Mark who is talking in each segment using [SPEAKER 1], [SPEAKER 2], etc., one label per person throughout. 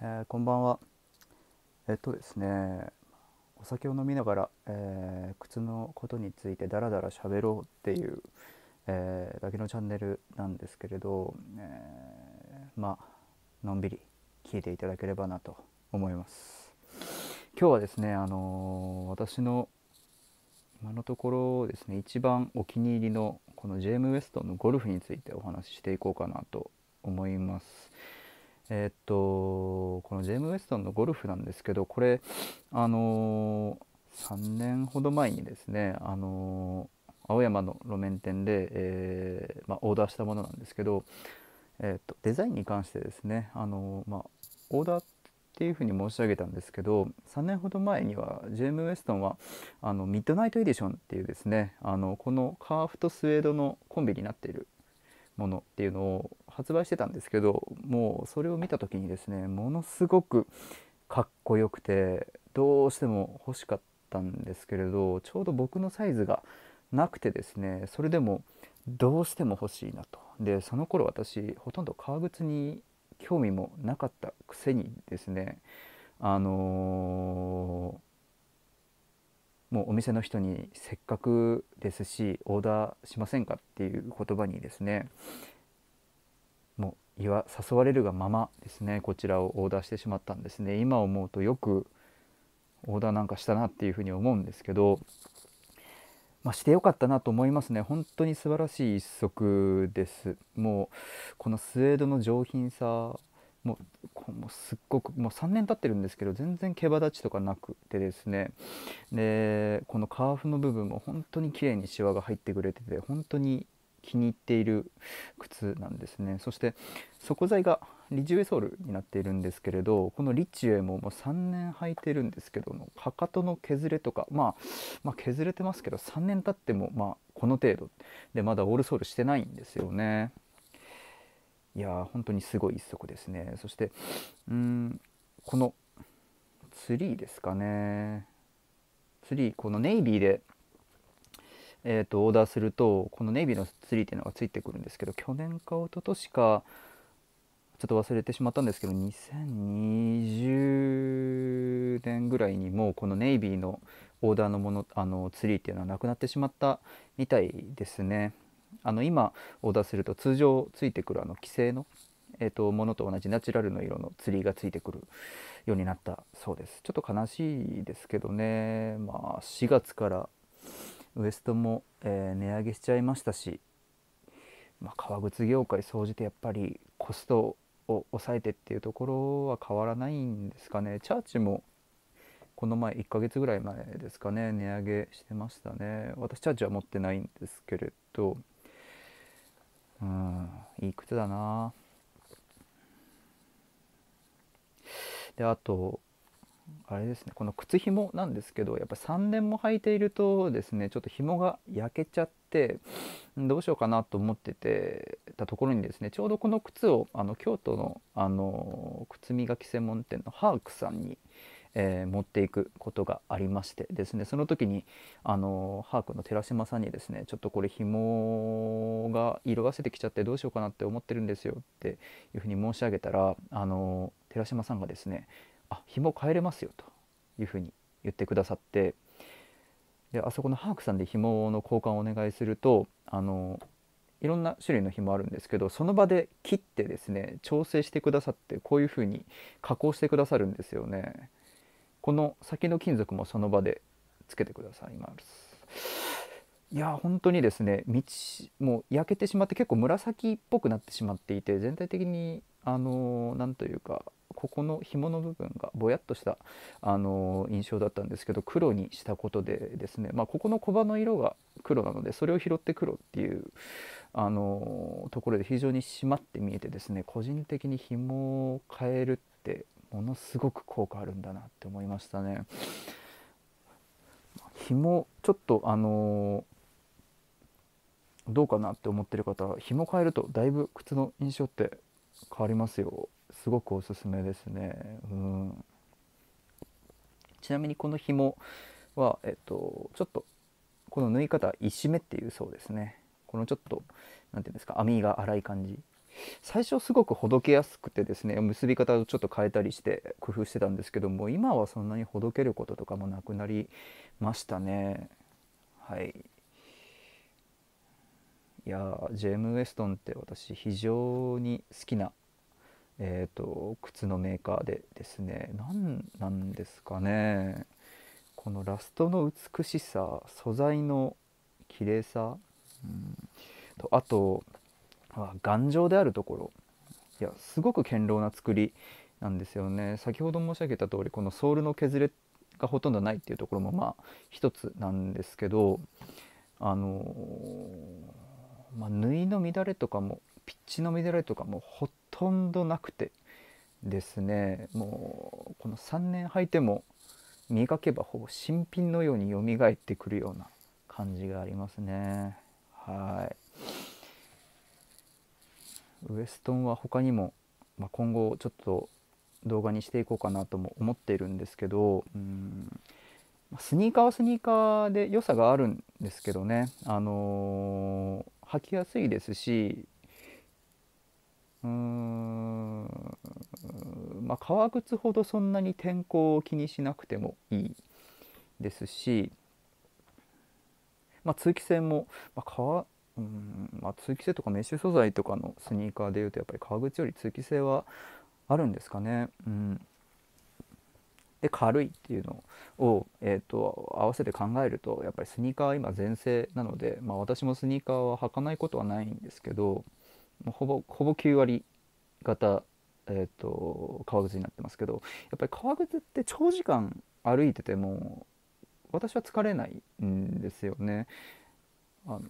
[SPEAKER 1] えー、こんばんはえっとですねお酒を飲みながら、えー、靴のことについてダラダラ喋ろうっていう、えー、だけのチャンネルなんですけれど、えー、まあのんびり聞いていただければなと思います今日はですねあの私の今のところですね一番お気に入りのこのジェーム・ウェストンのゴルフについてお話ししていこうかなと思います。えー、っと、このジェーム・ウェストンのゴルフなんですけど、これ、あのー、3年ほど前にですね、あのー、青山の路面店で、えまあ、オーダーしたものなんですけど、えーと、デザインに関してですね、あのまあ、オーダーっていうふうに申し上げたんですけど3年ほど前にはジェーム・ウェストンはあのミッドナイト・エディションっていうですねあのこのカーフとスウェードのコンビになっているものっていうのを発売してたんですけどもうそれを見た時にですねものすごくかっこよくてどうしても欲しかったんですけれどちょうど僕のサイズがなくてですねそれでもどうしても欲しいなとでその頃私ほとんど革靴に興味もなかったくせにですねあのー、もうお店の人にせっかくですしオーダーしませんかっていう言葉にですね言わ誘われるがままですねこちらをオーダーしてしまったんですね今思うとよくオーダーなんかしたなっていうふうに思うんですけど、まあ、してよかったなと思いますね本当に素晴らしい一足ですもうこのスウェードの上品さもうもうすっごくもう3年経ってるんですけど全然毛羽立ちとかなくてですねでこのカーフの部分も本当に綺麗にシワが入ってくれてて本当に気に入っている靴なんですねそして底材がリチュエソールになっているんですけれどこのリチュイももう3年履いてるんですけどもかかとの削れとか、まあ、まあ削れてますけど3年経ってもまあこの程度でまだオールソールしてないんですよねいやー本当にすごい一足ですねそしてうんこのツリーですかねツリーこのネイビーでえーと、オーダーするとこのネイビーのツリーっていうのがついてくるんですけど去年か一昨年かちょっと忘れてしまったんですけど2020年ぐらいにもうこのネイビーのオーダーのものあのツリーっていうのはなくなってしまったみたいですね。あの今オーダーすると通常ついてくるあの既製の、えー、とものと同じナチュラルの色のツリーがついてくるようになったそうです。ちょっと悲しいですけどねまあ4月からウエストも、えー、値上げしちゃいましたし、まあ、革靴業界総じてやっぱりコストを抑えてっていうところは変わらないんですかねチャーチもこの前1ヶ月ぐらい前ですかね値上げしてましたね私チャーチは持ってないんですけれどうんいい靴だなであとあれですねこの靴ひもなんですけどやっぱ3年も履いているとですねちょっと紐が焼けちゃってどうしようかなと思っててたところにですねちょうどこの靴をあの京都のあの靴磨き専門店のハークさんに、えー、持っていくことがありましてですねその時にあのハークの寺島さんにですねちょっとこれ紐が色あせてきちゃってどうしようかなって思ってるんですよっていうふうに申し上げたらあの寺島さんがですねあ紐変えれますよというふうに言ってくださってであそこのハークさんで紐の交換をお願いするとあのいろんな種類の紐あるんですけどその場で切ってですね調整してくださってこういうふうに加工してくださるんですよね。この先の金属もその場でつけてくださいますいや本当にですね道もう焼けてしまって結構紫っぽくなってしまっていて全体的にあの何、ー、というかここの紐の部分がぼやっとした、あの印象だったんですけど黒にしたことでですね、まあ、ここのコバの色が黒なのでそれを拾って黒っていう、あのところで非常に締まって見えてですね個人的に紐を変えるってものすごく効果あるんだなって思いましたね。紐ちょっとあのどうかなって思ってる方紐変えるとだいぶ靴の印象って変わりますよすごくおすすめですね。うんちなみにこの紐は、えっと、ちょっとこの縫い方石目っていうそうですねこのちょっと何て言うんですか網が粗い感じ最初すごくほどけやすくてですね結び方をちょっと変えたりして工夫してたんですけども今はそんなにほどけることとかもなくなりましたねはいいやジェーム・ウェストンって私非常に好きなえーと、靴のメーカーでですね何なんですかねこのラストの美しさ素材の綺麗さ、うん、とあと頑丈であるところいやすごく堅牢な作りなんですよね先ほど申し上げた通りこのソールの削れがほとんどないっていうところもまあ一つなんですけどあのー、まあ、縫いの乱れとかもピッチの乱れとかもうほとんどなくてですねもうこの3年履いても磨けばほぼ新品のように蘇ってくるような感じがありますねはいウエストンは他にも、まあ、今後ちょっと動画にしていこうかなとも思っているんですけどうんスニーカーはスニーカーで良さがあるんですけどね、あのー、履きやすいですしうーんまあ革靴ほどそんなに天候を気にしなくてもいいですし、まあ、通気性も、まあ、革うんまあ、通気性とかメッシュ素材とかのスニーカーでいうとやっぱり革靴より通気性はあるんですかね。うん、で軽いっていうのを、えーと、と合わせて考えるとやっぱりスニーカーは今全盛なので、まあ、私もスニーカーは履かないことはないんですけどほぼほぼ9割型、えーと、革靴になってますけどやっぱり革靴って長時間歩いてても私は疲れないんですよね。あの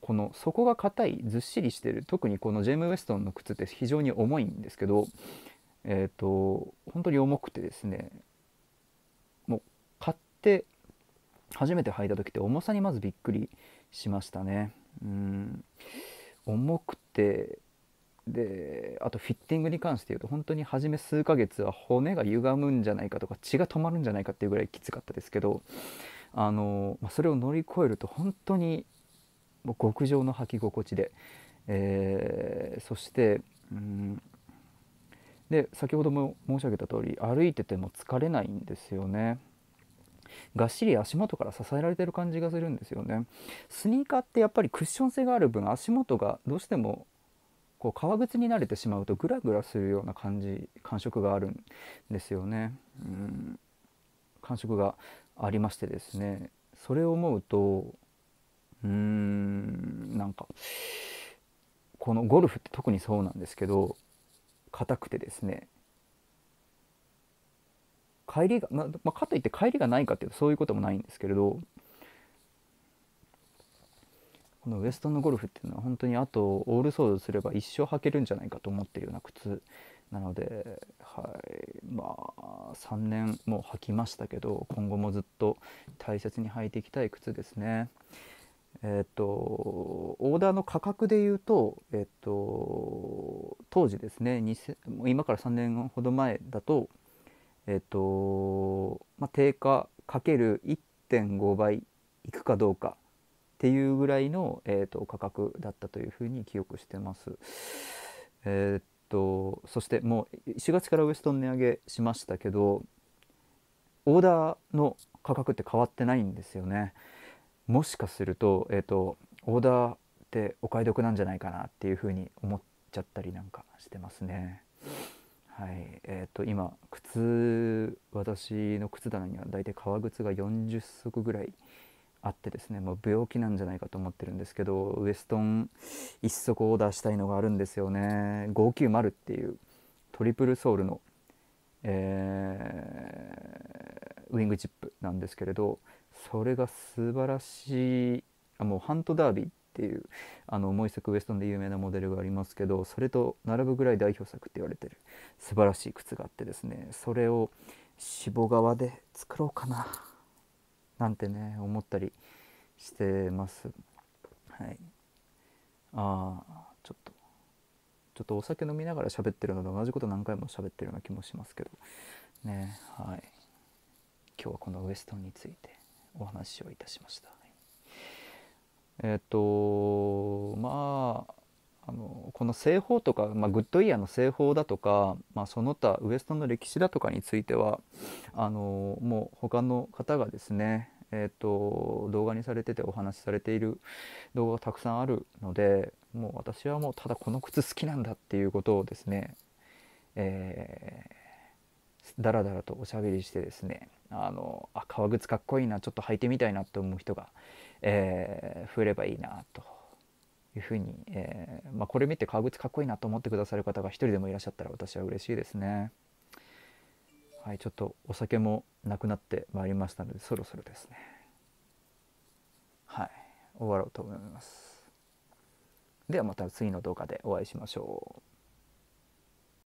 [SPEAKER 1] この底が硬いずっしりしてる特にこのジェーム・ウェストンの靴って非常に重いんですけど、えーと本当に重くてですねもう買って初めて履いた時って重さにまずびっくりしましたね。うん重くてであとフィッティングに関して言うと本当に初め数ヶ月は骨が歪むんじゃないかとか血が止まるんじゃないかっていうぐらいきつかったですけどあの、まあ、それを乗り越えると本当にもう極上の履き心地で、えー、そして、うん、で先ほども申し上げた通り歩いてても疲れないんですよね。がっしり足元から支えられてる感じがするんですよねスニーカーってやっぱりクッション性がある分足元がどうしてもこう革靴に慣れてしまうとグラグラするような感じ感触があるんですよねうん感触がありましてですねそれを思うとうーんなんかこのゴルフって特にそうなんですけど硬くてですね帰りが、まあ、かといって帰りがないかっていうとそういうこともないんですけれどこのウエストンのゴルフっていうのは本当にあとオールソードすれば一生履けるんじゃないかと思ってるような靴なので、はい、まあ3年もう履きましたけど今後もずっと大切に履いていきたい靴ですね。えっ、とオーダーの価格で言うと,、えっ、と当時ですね今から3年ほど前だとえっと、まあ、定価かける1.5倍いくかどうかっていうぐらいの、えっと、価格だったというふうに記憶してます。えっとそしてもう4月からウエストン値上げしましたけどオーダーの価格って変わってないんですよね。もしかすると,、えっと、とオーダーってお買い得なんじゃないかなっていうふうに思っちゃったりなんかしてますね。はいえーと、今靴私の靴棚には大体革靴が40足ぐらいあってですねもう病気なんじゃないかと思ってるんですけどウエストン1足オーダーしたいのがあるんですよね590っていうトリプルソールの、えー、ウイングチップなんですけれどそれが素晴らしいあもうハントダービーっていうあのモイセク・ウエストンで有名なモデルがありますけどそれと並ぶぐらい代表作って言われてる素晴らしい靴があってですねそれを脂肪側で作ろうかななんてね思ったりしてます。はい、ああちょっとちょっとお酒飲みながら喋ってるので同じこと何回も喋ってるような気もしますけどねはい今日はこのウエストンについてお話をいたしました。えっ、ー、とまああのこの製法とか、まあ、グッドイヤーの製法だとか、まあ、その他ウエストの歴史だとかについてはあのもう他の方がですね、えーと、動画にされててお話しされている動画がたくさんあるのでもう私はもうただこの靴好きなんだっていうことをですね、えー、だらだらとおしゃべりしてですねあのあ革靴かっこいいなちょっと履いてみたいなと思う人がえー、増えればいいなというふうに、えー、まあ、これ見て革靴かっこいいなと思ってくださる方が一人でもいらっしゃったら私は嬉しいですね。はい、ちょっとお酒もなくなってまいりましたのでそろそろですねはい終わろうと思いますではまた次の動画でお会いしましょう